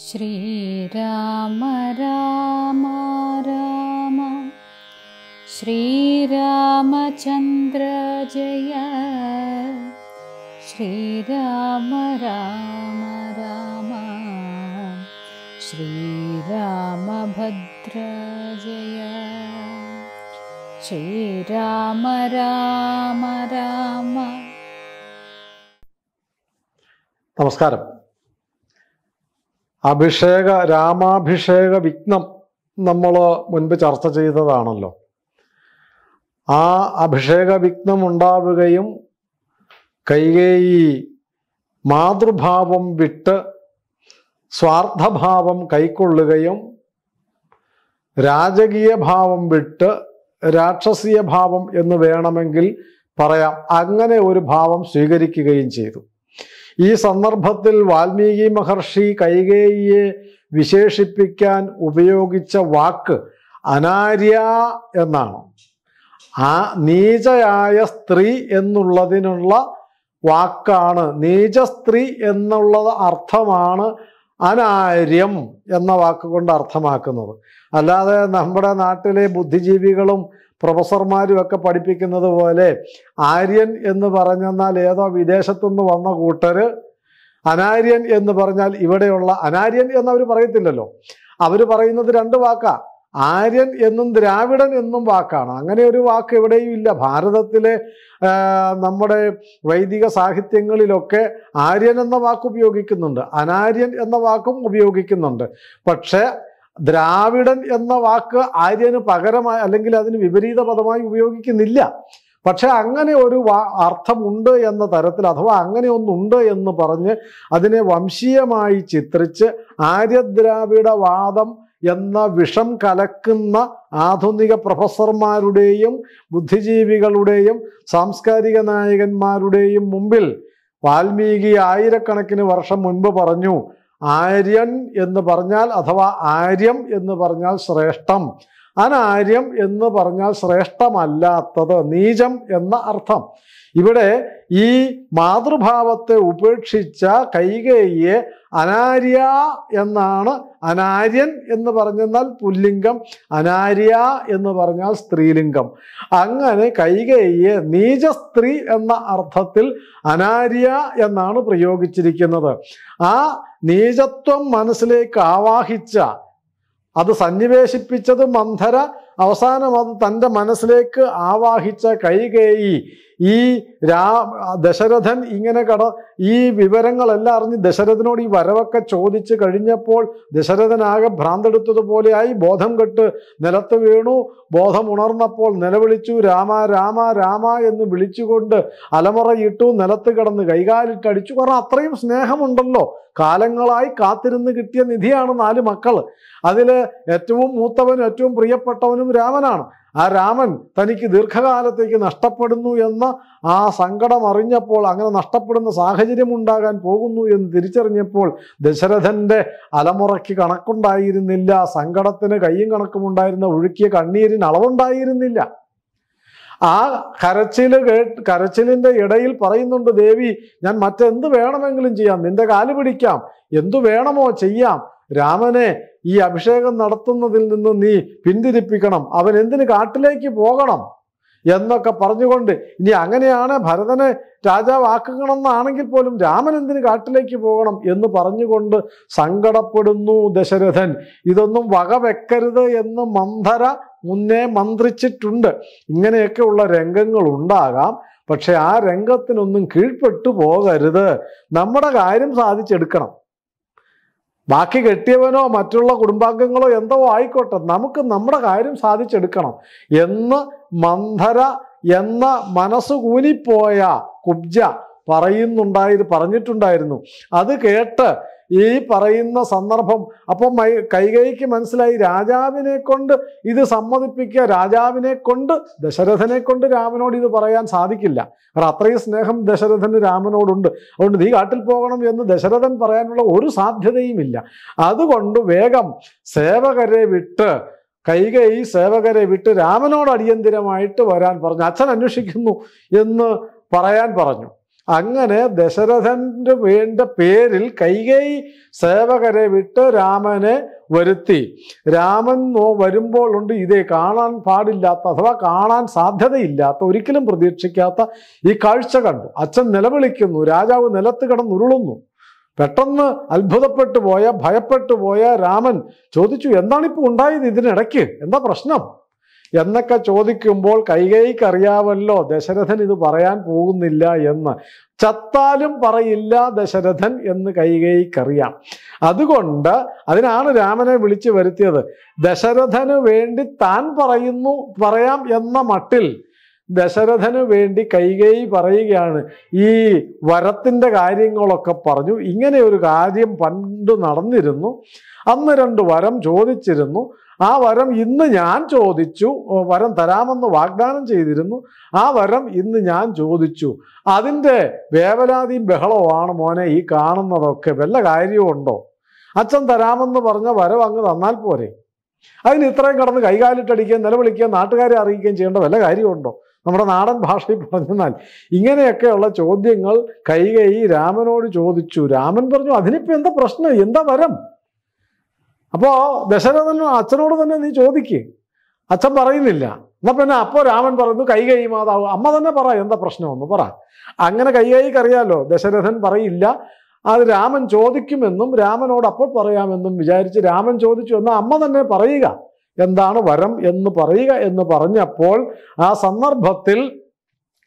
श्रीराम राम राम जय श्रीराम राम राम जय श्रीराम राम राम नमस्कारम् അഭിഷേക രാമാഭിഷേക വിഘ്നം നമ്മൾ മുൻപ് ചർച്ച ചെയ്തതാണല്ലോ ആ അഭിഷേക വിഘ്നം ഉണ്ടാവുകയും കൈകേയി മാതൃഭാവം വിട്ട് സ്വാർത്ഥഭാവം കൈക്കൊള്ളുകയും രാജകീയ ഭാവം വിട്ട് രാക്ഷസീയ ഭാവം എന്ന് വേണമെങ്കിൽ പറയാം അങ്ങനെ ഒരു ഭാവം സ്വീകരിക്കുകയും ചെയ്തു ഈ സന്ദർഭത്തിൽ വാൽമീകി മഹർഷി കൈകേയിയെ വിശേഷിപ്പിക്കാൻ ഉപയോഗിച്ച വാക്ക് അനാര്യ എന്നാണ് ആ നീചയായ സ്ത്രീ എന്നുള്ളതിനുള്ള വാക്കാണ് നീച സ്ത്രീ എന്നുള്ളത് അർത്ഥമാണ് അനാര്യം എന്ന വാക്കുകൊണ്ട് അർത്ഥമാക്കുന്നത് അല്ലാതെ നമ്മുടെ നാട്ടിലെ ബുദ്ധിജീവികളും പ്രൊഫസർമാരും ഒക്കെ പഠിപ്പിക്കുന്നത് പോലെ ആര്യൻ എന്ന് പറഞ്ഞെന്നാൽ ഏതോ വിദേശത്തുനിന്ന് വന്ന കൂട്ടർ അനാര്യൻ എന്ന് പറഞ്ഞാൽ ഇവിടെയുള്ള അനാര്യൻ എന്ന് അവർ പറയത്തില്ലല്ലോ അവർ പറയുന്നത് രണ്ട് വാക്കാ ആര്യൻ എന്നും ദ്രാവിഡൻ എന്നും വാക്കാണ് അങ്ങനെ ഒരു വാക്ക് എവിടെയും ഇല്ല ഭാരതത്തിലെ നമ്മുടെ വൈദിക സാഹിത്യങ്ങളിലൊക്കെ ആര്യൻ എന്ന വാക്ക് ഉപയോഗിക്കുന്നുണ്ട് അനാര്യൻ എന്ന വാക്കും ഉപയോഗിക്കുന്നുണ്ട് പക്ഷേ ദ്രാവിഡൻ എന്ന വാക്ക് ആര്യന് പകരമായി അല്ലെങ്കിൽ അതിന് വിപരീത പദമായി ഉപയോഗിക്കുന്നില്ല പക്ഷെ അങ്ങനെ ഒരു അർത്ഥമുണ്ട് എന്ന തരത്തിൽ അഥവാ അങ്ങനെ ഒന്നുണ്ട് എന്ന് പറഞ്ഞ് അതിനെ വംശീയമായി ചിത്രിച്ച് ആര്യദ്രാവിഡ വാദം എന്ന വിഷം കലക്കുന്ന ആധുനിക പ്രൊഫസർമാരുടെയും ബുദ്ധിജീവികളുടെയും സാംസ്കാരിക നായകന്മാരുടെയും മുമ്പിൽ വാൽമീകി ആയിരക്കണക്കിന് വർഷം മുൻപ് പറഞ്ഞു ആര്യൻ എന്ന് പറഞ്ഞാൽ അഥവാ ആര്യം എന്ന് പറഞ്ഞാൽ ശ്രേഷ്ഠം അനാര്യം എന്ന് പറഞ്ഞാൽ ശ്രേഷ്ഠമല്ലാത്തത് നീചം എന്ന അർത്ഥം ഇവിടെ ഈ മാതൃഭാവത്തെ ഉപേക്ഷിച്ച കൈകേയെ അനാര്യ എന്നാണ് അനാര്യൻ എന്ന് പറഞ്ഞെന്നാൽ പുല്ലിംഗം അനാര്യ എന്ന് പറഞ്ഞാൽ സ്ത്രീലിംഗം അങ്ങനെ കൈകേയെ നീച സ്ത്രീ എന്ന അർത്ഥത്തിൽ അനാര്യ എന്നാണ് പ്രയോഗിച്ചിരിക്കുന്നത് ആ നീചത്വം മനസ്സിലേക്ക് ആവാഹിച്ച അത് സന്നിവേശിപ്പിച്ചത് മന്ധര അവസാനം അത് തൻ്റെ മനസ്സിലേക്ക് ആവാഹിച്ച കൈകേയി ഈ രാ ദശരഥൻ ഇങ്ങനെ കട ഈ വിവരങ്ങളെല്ലാം അറിഞ്ഞ് ദശരഥനോട് ഈ വരവൊക്കെ ചോദിച്ച് കഴിഞ്ഞപ്പോൾ ദശരഥനാകെ ഭ്രാന്തെടുത്തതുപോലെയായി ബോധം കെട്ട് നിലത്ത് വീണു ബോധം ഉണർന്നപ്പോൾ നിലവിളിച്ചു രാമ രാമ രാമ എന്ന് വിളിച്ചുകൊണ്ട് അലമുറയിട്ടു നിലത്ത് കിടന്ന് കൈകാലിട്ടടിച്ചു കാരണം അത്രയും സ്നേഹമുണ്ടല്ലോ കാലങ്ങളായി കാത്തിരുന്ന് കിട്ടിയ നിധിയാണ് നാല് മക്കൾ അതിൽ ഏറ്റവും മൂത്തവനും ഏറ്റവും പ്രിയപ്പെട്ടവനും രാമനാണ് ആ രാമൻ തനിക്ക് ദീർഘകാലത്തേക്ക് നഷ്ടപ്പെടുന്നു എന്ന ആ സങ്കടം അറിഞ്ഞപ്പോൾ അങ്ങനെ നഷ്ടപ്പെടുന്ന സാഹചര്യം ഉണ്ടാകാൻ പോകുന്നു എന്ന് തിരിച്ചറിഞ്ഞപ്പോൾ ദശരഥൻ്റെ അലമുറയ്ക്ക് കണക്കുണ്ടായിരുന്നില്ല സങ്കടത്തിന് കയ്യും കണക്കുമുണ്ടായിരുന്ന ഒഴുക്കിയ കണ്ണീരിന് അളവുണ്ടായിരുന്നില്ല ആ കരച്ചിൽ കേട്ട് കരച്ചിലിൻ്റെ ഇടയിൽ പറയുന്നുണ്ട് ദേവി ഞാൻ മറ്റെന്ത് വേണമെങ്കിലും ചെയ്യാം നിന്റെ കാല് പിടിക്കാം എന്തു വേണമോ ചെയ്യാം രാമനെ ഈ അഭിഷേകം നടത്തുന്നതിൽ നിന്ന് നീ പിന്തിരിപ്പിക്കണം അവൻ എന്തിന് കാട്ടിലേക്ക് പോകണം എന്നൊക്കെ പറഞ്ഞുകൊണ്ട് ഇനി അങ്ങനെയാണ് ഭരതനെ രാജാവാക്കണമെന്നാണെങ്കിൽ പോലും രാമൻ എന്തിന് കാട്ടിലേക്ക് പോകണം എന്ന് പറഞ്ഞുകൊണ്ട് സങ്കടപ്പെടുന്നു ദശരഥൻ ഇതൊന്നും വകവെക്കരുത് എന്ന് മന്ധര മുന്നേ മന്ത്രിച്ചിട്ടുണ്ട് ഇങ്ങനെയൊക്കെയുള്ള രംഗങ്ങൾ ഉണ്ടാകാം പക്ഷെ ആ രംഗത്തിനൊന്നും കീഴ്പ്പെട്ടു പോകരുത് നമ്മുടെ കാര്യം സാധിച്ചെടുക്കണം ബാക്കി കെട്ടിയവനോ മറ്റുള്ള കുടുംബാംഗങ്ങളോ എന്തോ ആയിക്കോട്ടെ നമുക്ക് നമ്മുടെ കാര്യം സാധിച്ചെടുക്കണം എന്ന് മന്ധര എന്ന മനസ്സുകൂനിപ്പോയ കുബ്ജ പറയുന്നുണ്ടായി പറഞ്ഞിട്ടുണ്ടായിരുന്നു അത് കേട്ട് ഈ പറയുന്ന സന്ദർഭം അപ്പം കൈകൈക്ക് മനസ്സിലായി രാജാവിനെ കൊണ്ട് ഇത് സമ്മതിപ്പിക്കുക രാജാവിനെ കൊണ്ട് ദശരഥനെ കൊണ്ട് രാമനോട് ഇത് പറയാൻ സാധിക്കില്ല കാരണം അത്രയും സ്നേഹം ദശരഥന് രാമനോടുണ്ട് അതുകൊണ്ട് നീ കാട്ടിൽ പോകണം എന്ന് ദശരഥൻ പറയാനുള്ള ഒരു സാധ്യതയുമില്ല അതുകൊണ്ട് വേഗം സേവകരെ വിട്ട് കൈകൈ സേവകരെ വിട്ട് രാമനോട് അടിയന്തിരമായിട്ട് വരാൻ പറഞ്ഞു അച്ഛൻ അന്വേഷിക്കുന്നു എന്ന് പറയാൻ പറഞ്ഞു അങ്ങനെ ദശരഥന്റെ വേണ്ട പേരിൽ കൈകൈ സേവകരെ വിട്ട് രാമനെ വരുത്തി രാമൻ വരുമ്പോൾ ഉണ്ട് ഇതേ കാണാൻ പാടില്ലാത്ത അഥവാ കാണാൻ സാധ്യതയില്ലാത്ത ഒരിക്കലും പ്രതീക്ഷിക്കാത്ത ഈ കാഴ്ച കണ്ടു അച്ഛൻ നിലവിളിക്കുന്നു രാജാവ് നിലത്ത് കിടന്നുരുളുന്നു പെട്ടെന്ന് അത്ഭുതപ്പെട്ടു പോയ ഭയപ്പെട്ടു പോയ രാമൻ ചോദിച്ചു എന്താണിപ്പോൾ ഉണ്ടായത് ഇതിനിടയ്ക്ക് എന്താ പ്രശ്നം എന്നൊക്കെ ചോദിക്കുമ്പോൾ കൈകൈക്ക് അറിയാമല്ലോ ദശരഥൻ ഇത് പറയാൻ പോകുന്നില്ല എന്ന് ചത്താലും പറയില്ല ദശരഥൻ എന്ന് കൈകൈക്കറിയാം അതുകൊണ്ട് അതിനാണ് രാമനെ വിളിച്ചു വരുത്തിയത് ദശരഥന് വേണ്ടി താൻ പറയുന്നു പറയാം എന്ന മട്ടിൽ ദശരഥന് വേണ്ടി കൈകൈ പറയുകയാണ് ഈ വരത്തിൻ്റെ കാര്യങ്ങളൊക്കെ പറഞ്ഞു ഇങ്ങനെ ഒരു കാര്യം പണ്ട് നടന്നിരുന്നു അന്ന് രണ്ട് വരം ചോദിച്ചിരുന്നു ആ വരം ഇന്ന് ഞാൻ ചോദിച്ചു വരം തരാമെന്ന് വാഗ്ദാനം ചെയ്തിരുന്നു ആ വരം ഇന്ന് ഞാൻ ചോദിച്ചു അതിൻ്റെ വേവലാതിയും ബഹളവുമാണ് മോനെ ഈ കാണുന്നതൊക്കെ വല്ല കാര്യമുണ്ടോ അച്ഛൻ തരാമെന്ന് പറഞ്ഞ വരം അങ്ങ് തന്നാൽ പോരെ അതിന് ഇത്രയും കടന്ന് കൈകാലിട്ടടിക്കുകയും നിലവിളിക്കുകയും നാട്ടുകാരെ അറിയിക്കുകയും ചെയ്യേണ്ട വല്ല കാര്യമുണ്ടോ നമ്മുടെ നാടൻ ഭാഷയിൽ പറഞ്ഞെന്നാൽ ഇങ്ങനെയൊക്കെയുള്ള ചോദ്യങ്ങൾ കൈകൈ രാമനോട് ചോദിച്ചു രാമൻ പറഞ്ഞു അതിനിപ്പോൾ എന്താ പ്രശ്നം എന്താ വരം അപ്പോൾ ദശരഥൻ അച്ഛനോട് തന്നെ നീ ചോദിക്കുക അച്ഛൻ പറയുന്നില്ല എന്നാൽ പിന്നെ അപ്പോൾ രാമൻ പറയുന്നു കൈ കൈ മാതാവ് അമ്മ തന്നെ പറ എന്താ പ്രശ്നമെന്ന് പറ അങ്ങനെ കൈ കൈക്ക് അറിയാലോ ദശരഥൻ പറയില്ല അത് രാമൻ ചോദിക്കുമെന്നും രാമനോട് അപ്പോൾ പറയാമെന്നും വിചാരിച്ച് രാമൻ ചോദിച്ചു എന്നാൽ അമ്മ തന്നെ പറയുക എന്താണ് വരം എന്ന് പറയുക എന്ന് പറഞ്ഞപ്പോൾ ആ സന്ദർഭത്തിൽ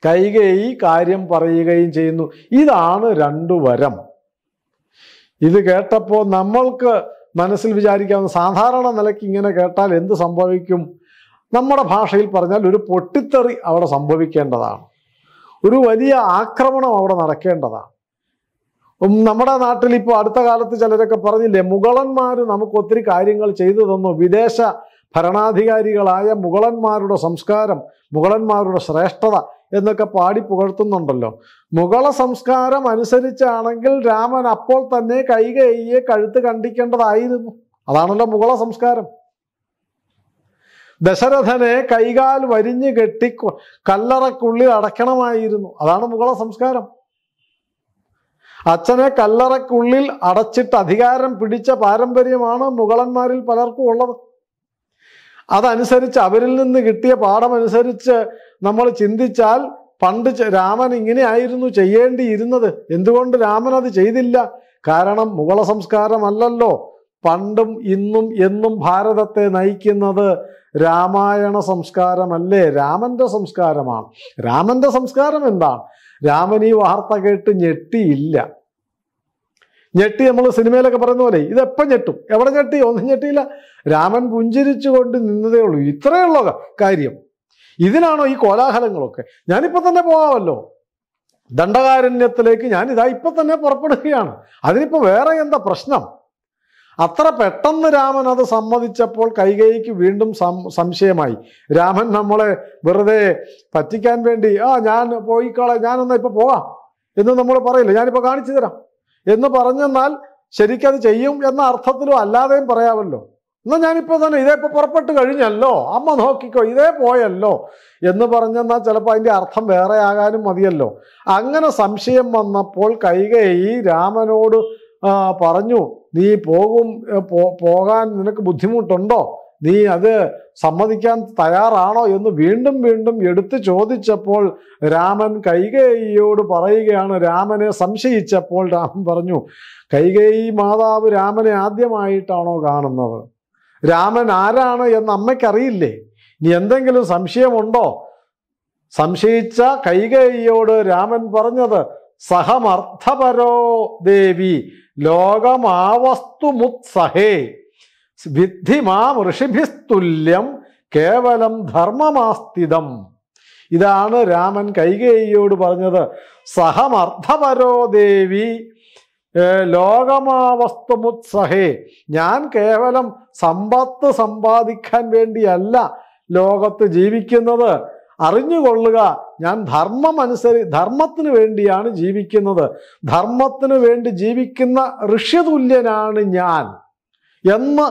കൈകേയി കാര്യം പറയുകയും ചെയ്യുന്നു ഇതാണ് രണ്ടു വരം ഇത് കേട്ടപ്പോൾ നമ്മൾക്ക് മനസ്സിൽ വിചാരിക്കാവുന്ന സാധാരണ നിലയ്ക്ക് ഇങ്ങനെ കേട്ടാൽ എന്ത് സംഭവിക്കും നമ്മുടെ ഭാഷയിൽ പറഞ്ഞാൽ ഒരു പൊട്ടിത്തെറി അവിടെ സംഭവിക്കേണ്ടതാണ് ഒരു വലിയ ആക്രമണം അവിടെ നടക്കേണ്ടതാണ് നമ്മുടെ നാട്ടിൽ ഇപ്പോൾ അടുത്ത കാലത്ത് ചിലരൊക്കെ പറഞ്ഞില്ലേ മുഗളന്മാർ നമുക്ക് ഒത്തിരി കാര്യങ്ങൾ ചെയ്തു തന്നു വിദേശ ഭരണാധികാരികളായ മുഗളന്മാരുടെ സംസ്കാരം മുഗളന്മാരുടെ ശ്രേഷ്ഠത എന്നൊക്കെ പാടി പുകഴ്ത്തുന്നുണ്ടല്ലോ മുഗള സംസ്കാരം അനുസരിച്ചാണെങ്കിൽ രാമൻ അപ്പോൾ തന്നെ കൈകൈയെ കഴുത്ത് കണ്ടിക്കേണ്ടതായിരുന്നു അതാണല്ലോ മുഗള സംസ്കാരം ദശരഥനെ കൈകാൽ വരിഞ്ഞു കെട്ടി കല്ലറക്കുള്ളിൽ അടയ്ക്കണമായിരുന്നു അതാണ് മുഗള സംസ്കാരം അച്ഛനെ കല്ലറക്കുള്ളിൽ അടച്ചിട്ട് അധികാരം പിടിച്ച പാരമ്പര്യമാണ് മുഗളന്മാരിൽ പലർക്കും ഉള്ളത് അതനുസരിച്ച് അവരിൽ നിന്ന് കിട്ടിയ പാഠമനുസരിച്ച് നമ്മൾ ചിന്തിച്ചാൽ പണ്ട് രാമൻ ഇങ്ങനെയായിരുന്നു ചെയ്യേണ്ടിയിരുന്നത് എന്തുകൊണ്ട് രാമൻ അത് ചെയ്തില്ല കാരണം മുഗള സംസ്കാരമല്ലല്ലോ പണ്ടും ഇന്നും എന്നും ഭാരതത്തെ നയിക്കുന്നത് രാമായണ സംസ്കാരമല്ലേ രാമൻ്റെ സംസ്കാരമാണ് രാമൻ്റെ സംസ്കാരം എന്താണ് രാമൻ ഈ വാർത്ത കേട്ട് ഞെട്ടിയില്ല ഞെട്ടി നമ്മൾ സിനിമയിലൊക്കെ പറയുന്ന പോലെ ഇതെപ്പം ഞെട്ടും എവിടെ ഞെട്ടി ഒന്നും ഞെട്ടിയില്ല രാമൻ പുഞ്ചിരിച്ചുകൊണ്ട് നിന്നതേ ഉള്ളൂ ഉള്ള കാര്യം ഇതിനാണോ ഈ കോലാഹലങ്ങളൊക്കെ ഞാനിപ്പോൾ തന്നെ പോകാമല്ലോ ദണ്ഡകാരണ്യത്തിലേക്ക് ഞാൻ ഇതാ ഇപ്പം തന്നെ പുറപ്പെടുകയാണ് അതിനിപ്പോൾ വേറെ എന്താ പ്രശ്നം അത്ര പെട്ടെന്ന് രാമൻ അത് സമ്മതിച്ചപ്പോൾ കൈകൈക്ക് വീണ്ടും സംശയമായി രാമൻ നമ്മളെ വെറുതെ പറ്റിക്കാൻ വേണ്ടി ആ ഞാൻ പോയിക്കോളെ ഞാനൊന്ന് ഇപ്പം പോവാം എന്ന് നമ്മൾ പറയില്ല ഞാനിപ്പോൾ കാണിച്ചു തരാം എന്ന് പറഞ്ഞെന്നാൽ ശരിക്കത് ചെയ്യും എന്ന അർത്ഥത്തിലും അല്ലാതെയും പറയാമല്ലോ എന്നാൽ ഞാനിപ്പോൾ തന്നെ ഇതേ ഇപ്പോൾ പുറപ്പെട്ട് കഴിഞ്ഞല്ലോ അമ്മ നോക്കിക്കോ ഇതേ പോയല്ലോ എന്ന് പറഞ്ഞെന്നാൽ ചിലപ്പോൾ അതിൻ്റെ അർത്ഥം വേറെ ആകാനും മതിയല്ലോ അങ്ങനെ സംശയം വന്നപ്പോൾ കൈകൈ രാമനോട് പറഞ്ഞു നീ പോകും പോകാൻ നിനക്ക് ബുദ്ധിമുട്ടുണ്ടോ നീ അത് സമ്മതിക്കാൻ തയ്യാറാണോ എന്ന് വീണ്ടും വീണ്ടും എടുത്തു ചോദിച്ചപ്പോൾ രാമൻ കൈകേയിയോട് പറയുകയാണ് രാമനെ സംശയിച്ചപ്പോൾ രാമൻ പറഞ്ഞു കൈകേയി മാതാവ് രാമനെ ആദ്യമായിട്ടാണോ കാണുന്നത് രാമൻ ആരാണ് എന്ന് അമ്മയ്ക്കറിയില്ലേ ഇനി എന്തെങ്കിലും സംശയമുണ്ടോ സംശയിച്ച കൈകേയിയോട് രാമൻ പറഞ്ഞത് സഹമർത്ഥപരോ ദേവി ലോകമാവസ്തുമുത്സഹേ വിദ്ധി മാം ഋഷിഭിസ്തുല്യം കേവലം ധർമ്മമാസ്തിതം ഇതാണ് രാമൻ കൈകേയിയോട് പറഞ്ഞത് സഹമർദ്ധപരോ ദേവി ലോകമാവസ്തുമുത്സഹേ ഞാൻ കേവലം സമ്പത്ത് സമ്പാദിക്കാൻ വേണ്ടിയല്ല ലോകത്ത് ജീവിക്കുന്നത് അറിഞ്ഞുകൊള്ളുക ഞാൻ ധർമ്മം അനുസരി ധർമ്മത്തിന് വേണ്ടിയാണ് ജീവിക്കുന്നത് ധർമ്മത്തിന് വേണ്ടി ജീവിക്കുന്ന ഋഷ്യതുല്യനാണ് ഞാൻ എന്ന്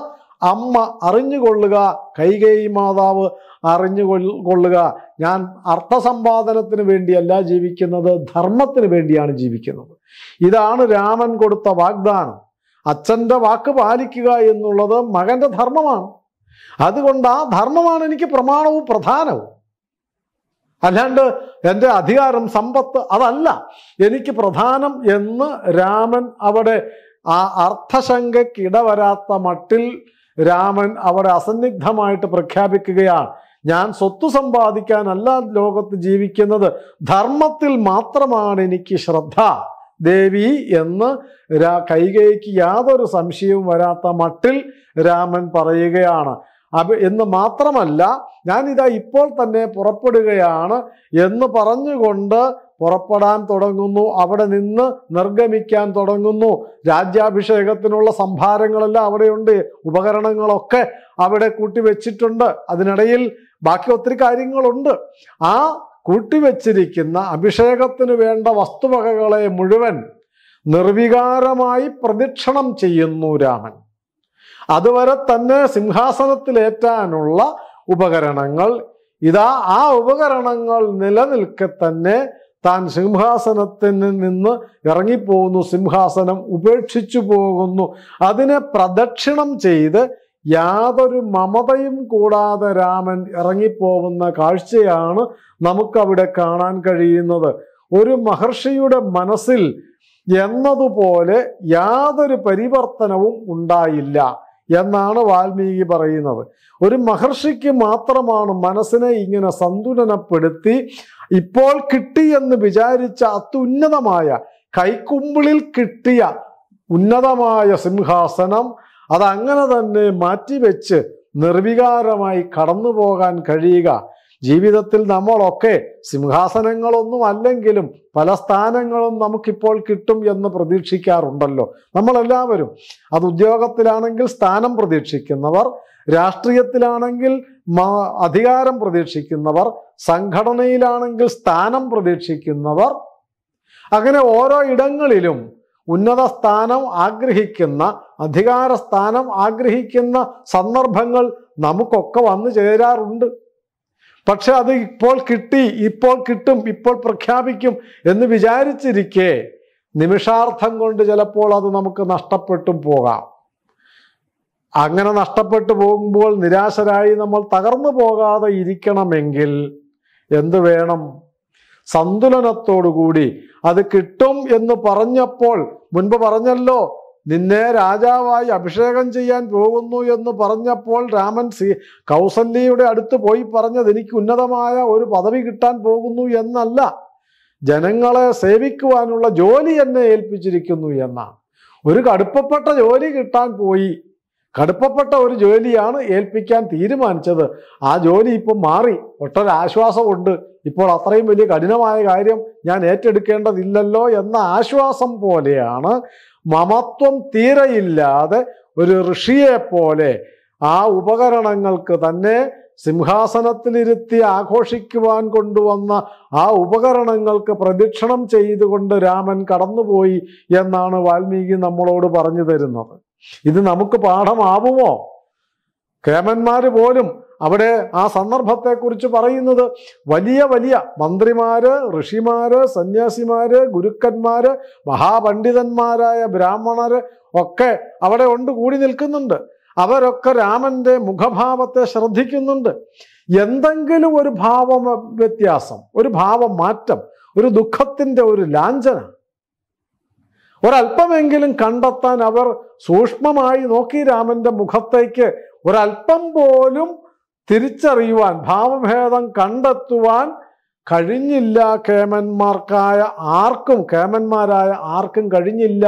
അമ്മ അറിഞ്ഞുകൊള്ളുക കൈകൈ മാതാവ് അറിഞ്ഞുകൊള്ളുക ഞാൻ അർത്ഥസമ്പാദനത്തിന് വേണ്ടിയല്ല ജീവിക്കുന്നത് ധർമ്മത്തിന് വേണ്ടിയാണ് ജീവിക്കുന്നത് ഇതാണ് രാമൻ കൊടുത്ത വാഗ്ദാനം അച്ഛൻ്റെ വാക്ക് പാലിക്കുക എന്നുള്ളത് മകൻ്റെ ധർമ്മമാണ് അതുകൊണ്ട് ആ ധർമ്മമാണ് എനിക്ക് പ്രമാണവും പ്രധാനവും അല്ലാണ്ട് എൻ്റെ അധികാരം സമ്പത്ത് അതല്ല എനിക്ക് പ്രധാനം എന്ന് രാമൻ അവിടെ ആ അർത്ഥശങ്കയ്ക്കിടവരാത്ത മട്ടിൽ രാമൻ അവിടെ അസന്നിഗ്ധമായിട്ട് പ്രഖ്യാപിക്കുകയാണ് ഞാൻ സ്വത്ത് സമ്പാദിക്കാനല്ല ലോകത്ത് ജീവിക്കുന്നത് ധർമ്മത്തിൽ മാത്രമാണ് എനിക്ക് ശ്രദ്ധ ദേവി എന്ന് രാ കൈകൈക്ക് യാതൊരു സംശയവും വരാത്ത മട്ടിൽ രാമൻ പറയുകയാണ് അപ എന്ന് മാത്രമല്ല ഞാനിതാ ഇപ്പോൾ തന്നെ പുറപ്പെടുകയാണ് എന്ന് പറഞ്ഞുകൊണ്ട് പുറപ്പെടാൻ തുടങ്ങുന്നു അവിടെ നിന്ന് നിർഗമിക്കാൻ തുടങ്ങുന്നു രാജ്യാഭിഷേകത്തിനുള്ള സംഭാരങ്ങളെല്ലാം അവിടെയുണ്ട് ഉപകരണങ്ങളൊക്കെ അവിടെ കൂട്ടിവെച്ചിട്ടുണ്ട് അതിനിടയിൽ ബാക്കി ഒത്തിരി കാര്യങ്ങളുണ്ട് ആ കൂട്ടിവെച്ചിരിക്കുന്ന അഭിഷേകത്തിന് വേണ്ട വസ്തുവകകളെ മുഴുവൻ നിർവികാരമായി പ്രദക്ഷിണം ചെയ്യുന്നു രാമൻ അതുവരെ തന്നെ സിംഹാസനത്തിലേറ്റാനുള്ള ഉപകരണങ്ങൾ ഇതാ ആ ഉപകരണങ്ങൾ നിലനിൽക്കെ തന്നെ താൻ സിംഹാസനത്തിൽ നിന്ന് ഇറങ്ങിപ്പോകുന്നു സിംഹാസനം ഉപേക്ഷിച്ചു പോകുന്നു അതിനെ പ്രദക്ഷിണം ചെയ്ത് യാതൊരു മമതയും കൂടാതെ രാമൻ ഇറങ്ങിപ്പോകുന്ന കാഴ്ചയാണ് നമുക്കവിടെ കാണാൻ കഴിയുന്നത് ഒരു മഹർഷിയുടെ മനസ്സിൽ എന്നതുപോലെ യാതൊരു പരിവർത്തനവും ഉണ്ടായില്ല എന്നാണ് വാൽമീകി പറയുന്നത് ഒരു മഹർഷിക്ക് മാത്രമാണ് മനസ്സിനെ ഇങ്ങനെ സന്തുലനപ്പെടുത്തി ഇപ്പോൾ കിട്ടി എന്ന് വിചാരിച്ച അത്യുന്നതമായ കൈക്കുമ്പിളിൽ കിട്ടിയ ഉന്നതമായ സിംഹാസനം അതങ്ങനെ തന്നെ മാറ്റിവെച്ച് നിർവികാരമായി കടന്നു പോകാൻ കഴിയുക ജീവിതത്തിൽ നമ്മളൊക്കെ സിംഹാസനങ്ങളൊന്നും അല്ലെങ്കിലും പല സ്ഥാനങ്ങളും നമുക്കിപ്പോൾ കിട്ടും എന്ന് പ്രതീക്ഷിക്കാറുണ്ടല്ലോ നമ്മളെല്ലാവരും അത് ഉദ്യോഗത്തിലാണെങ്കിൽ സ്ഥാനം പ്രതീക്ഷിക്കുന്നവർ രാഷ്ട്രീയത്തിലാണെങ്കിൽ അധികാരം പ്രതീക്ഷിക്കുന്നവർ സംഘടനയിലാണെങ്കിൽ സ്ഥാനം പ്രതീക്ഷിക്കുന്നവർ അങ്ങനെ ഓരോ ഇടങ്ങളിലും ഉന്നത സ്ഥാനം ആഗ്രഹിക്കുന്ന അധികാര സ്ഥാനം ആഗ്രഹിക്കുന്ന സന്ദർഭങ്ങൾ നമുക്കൊക്കെ വന്നു ചേരാറുണ്ട് പക്ഷെ അത് ഇപ്പോൾ കിട്ടി ഇപ്പോൾ കിട്ടും ഇപ്പോൾ പ്രഖ്യാപിക്കും എന്ന് വിചാരിച്ചിരിക്കെ നിമിഷാർത്ഥം കൊണ്ട് ചിലപ്പോൾ അത് നമുക്ക് നഷ്ടപ്പെട്ടും പോകാം അങ്ങനെ നഷ്ടപ്പെട്ടു പോകുമ്പോൾ നിരാശരായി നമ്മൾ തകർന്നു പോകാതെ ഇരിക്കണമെങ്കിൽ എന്ത് വേണം സന്തുലനത്തോടുകൂടി അത് കിട്ടും എന്ന് പറഞ്ഞപ്പോൾ മുൻപ് പറഞ്ഞല്ലോ നിന്നെ രാജാവായി അഭിഷേകം ചെയ്യാൻ പോകുന്നു എന്ന് പറഞ്ഞപ്പോൾ രാമൻ സി കൗസല്യയുടെ അടുത്ത് പോയി പറഞ്ഞത് എനിക്ക് ഉന്നതമായ ഒരു പദവി കിട്ടാൻ പോകുന്നു എന്നല്ല ജനങ്ങളെ സേവിക്കുവാനുള്ള ജോലി എന്നെ ഏൽപ്പിച്ചിരിക്കുന്നു എന്നാണ് ഒരു കടുപ്പപ്പെട്ട ജോലി കിട്ടാൻ പോയി കടുപ്പപ്പെട്ട ഒരു ജോലിയാണ് ഏൽപ്പിക്കാൻ തീരുമാനിച്ചത് ആ ജോലി ഇപ്പം മാറി ഒട്ടൊരാശ്വാസമുണ്ട് ഇപ്പോൾ അത്രയും വലിയ കഠിനമായ കാര്യം ഞാൻ ഏറ്റെടുക്കേണ്ടതില്ലല്ലോ എന്ന ആശ്വാസം പോലെയാണ് മമത്വം തീരയില്ലാതെ ഒരു ഋഷിയെ പോലെ ആ ഉപകരണങ്ങൾക്ക് തന്നെ സിംഹാസനത്തിലിരുത്തി ആഘോഷിക്കുവാൻ കൊണ്ടുവന്ന ആ ഉപകരണങ്ങൾക്ക് പ്രദക്ഷിണം ചെയ്തുകൊണ്ട് രാമൻ കടന്നുപോയി എന്നാണ് വാൽമീകി നമ്മളോട് പറഞ്ഞു തരുന്നത് ഇത് നമുക്ക് പാഠമാവുമോ കേമന്മാര് പോലും അവിടെ ആ സന്ദർഭത്തെക്കുറിച്ച് പറയുന്നത് വലിയ വലിയ മന്ത്രിമാര് ഋഷിമാര് സന്യാസിമാര് ഗുരുക്കന്മാര് മഹാപണ്ഡിതന്മാരായ ബ്രാഹ്മണര് ഒക്കെ അവിടെ ഉണ്ട് കൂടി നിൽക്കുന്നുണ്ട് അവരൊക്കെ രാമൻ്റെ മുഖഭാവത്തെ ശ്രദ്ധിക്കുന്നുണ്ട് എന്തെങ്കിലും ഒരു ഭാവ വ്യത്യാസം ഒരു ഭാവമാറ്റം മാറ്റം ഒരു ദുഃഖത്തിൻ്റെ ഒരു ലാഞ്ചന ഒരല്പമെങ്കിലും കണ്ടെത്താൻ അവർ സൂക്ഷ്മമായി നോക്കി രാമൻ്റെ മുഖത്തേക്ക് ഒരല്പം പോലും തിരിച്ചറിയുവാൻ ഭാവഭേദം കണ്ടെത്തുവാൻ കഴിഞ്ഞില്ല കേമന്മാർക്കായ ആർക്കും കേമന്മാരായ ആർക്കും കഴിഞ്ഞില്ല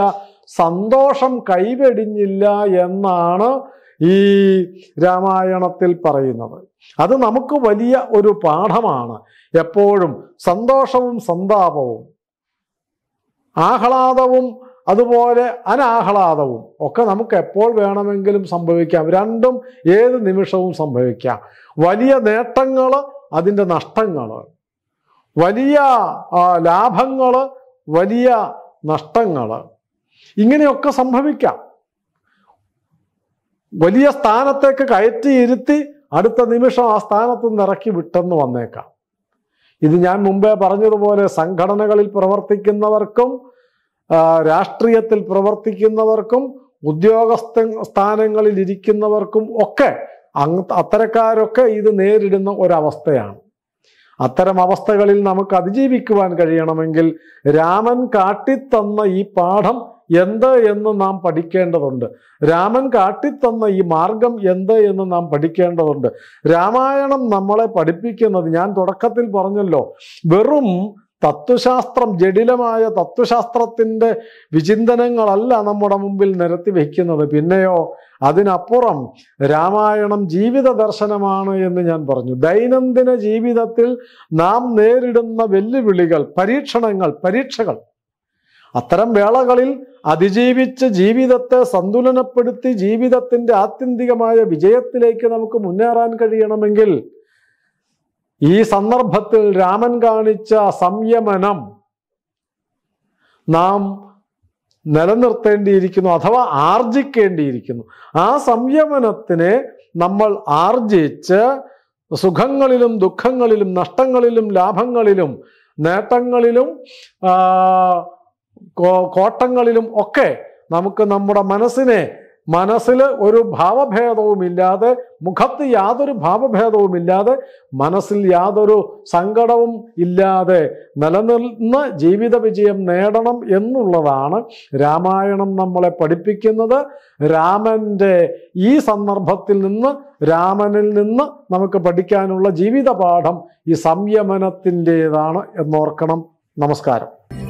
സന്തോഷം കൈവെടിഞ്ഞില്ല എന്നാണ് ഈ രാമായണത്തിൽ പറയുന്നത് അത് നമുക്ക് വലിയ ഒരു പാഠമാണ് എപ്പോഴും സന്തോഷവും സന്താപവും ആഹ്ലാദവും അതുപോലെ അനാഹ്ലാദവും ഒക്കെ നമുക്ക് എപ്പോൾ വേണമെങ്കിലും സംഭവിക്കാം രണ്ടും ഏത് നിമിഷവും സംഭവിക്കാം വലിയ നേട്ടങ്ങൾ അതിൻ്റെ നഷ്ടങ്ങൾ വലിയ ലാഭങ്ങൾ വലിയ നഷ്ടങ്ങൾ ഇങ്ങനെയൊക്കെ സംഭവിക്കാം വലിയ സ്ഥാനത്തേക്ക് കയറ്റി ഇരുത്തി അടുത്ത നിമിഷം ആ സ്ഥാനത്ത് നിറക്കി വിട്ടെന്ന് വന്നേക്കാം ഇത് ഞാൻ മുമ്പേ പറഞ്ഞതുപോലെ സംഘടനകളിൽ പ്രവർത്തിക്കുന്നവർക്കും രാഷ്ട്രീയത്തിൽ പ്രവർത്തിക്കുന്നവർക്കും ഉദ്യോഗസ്ഥ സ്ഥാനങ്ങളിൽ ഇരിക്കുന്നവർക്കും ഒക്കെ അത്തരക്കാരൊക്കെ ഇത് നേരിടുന്ന ഒരവസ്ഥയാണ് അത്തരം അവസ്ഥകളിൽ നമുക്ക് അതിജീവിക്കുവാൻ കഴിയണമെങ്കിൽ രാമൻ കാട്ടിത്തന്ന ഈ പാഠം എന്ത് എന്ന് നാം പഠിക്കേണ്ടതുണ്ട് രാമൻ കാട്ടിത്തന്ന ഈ മാർഗം എന്ത് എന്ന് നാം പഠിക്കേണ്ടതുണ്ട് രാമായണം നമ്മളെ പഠിപ്പിക്കുന്നത് ഞാൻ തുടക്കത്തിൽ പറഞ്ഞല്ലോ വെറും തത്വശാസ്ത്രം ജടിലമായ തത്വശാസ്ത്രത്തിൻ്റെ വിചിന്തനങ്ങളല്ല നമ്മുടെ മുമ്പിൽ നിരത്തി വയ്ക്കുന്നത് പിന്നെയോ അതിനപ്പുറം രാമായണം ജീവിത ദർശനമാണ് എന്ന് ഞാൻ പറഞ്ഞു ദൈനംദിന ജീവിതത്തിൽ നാം നേരിടുന്ന വെല്ലുവിളികൾ പരീക്ഷണങ്ങൾ പരീക്ഷകൾ അത്തരം വേളകളിൽ അതിജീവിച്ച് ജീവിതത്തെ സന്തുലനപ്പെടുത്തി ജീവിതത്തിൻ്റെ ആത്യന്തികമായ വിജയത്തിലേക്ക് നമുക്ക് മുന്നേറാൻ കഴിയണമെങ്കിൽ ഈ സന്ദർഭത്തിൽ രാമൻ കാണിച്ച സംയമനം നാം നിലനിർത്തേണ്ടിയിരിക്കുന്നു അഥവാ ആർജിക്കേണ്ടിയിരിക്കുന്നു ആ സംയമനത്തിനെ നമ്മൾ ആർജിച്ച് സുഖങ്ങളിലും ദുഃഖങ്ങളിലും നഷ്ടങ്ങളിലും ലാഭങ്ങളിലും നേട്ടങ്ങളിലും കോട്ടങ്ങളിലും ഒക്കെ നമുക്ക് നമ്മുടെ മനസ്സിനെ മനസ്സിൽ ഒരു ഭാവഭേദവുമില്ലാതെ മുഖത്ത് യാതൊരു ഭാവഭേദവുമില്ലാതെ മനസ്സിൽ യാതൊരു സങ്കടവും ഇല്ലാതെ നിലനിന്ന് ജീവിത വിജയം നേടണം എന്നുള്ളതാണ് രാമായണം നമ്മളെ പഠിപ്പിക്കുന്നത് രാമൻ്റെ ഈ സന്ദർഭത്തിൽ നിന്ന് രാമനിൽ നിന്ന് നമുക്ക് പഠിക്കാനുള്ള ജീവിത പാഠം ഈ സംയമനത്തിൻ്റേതാണ് എന്നോർക്കണം നമസ്കാരം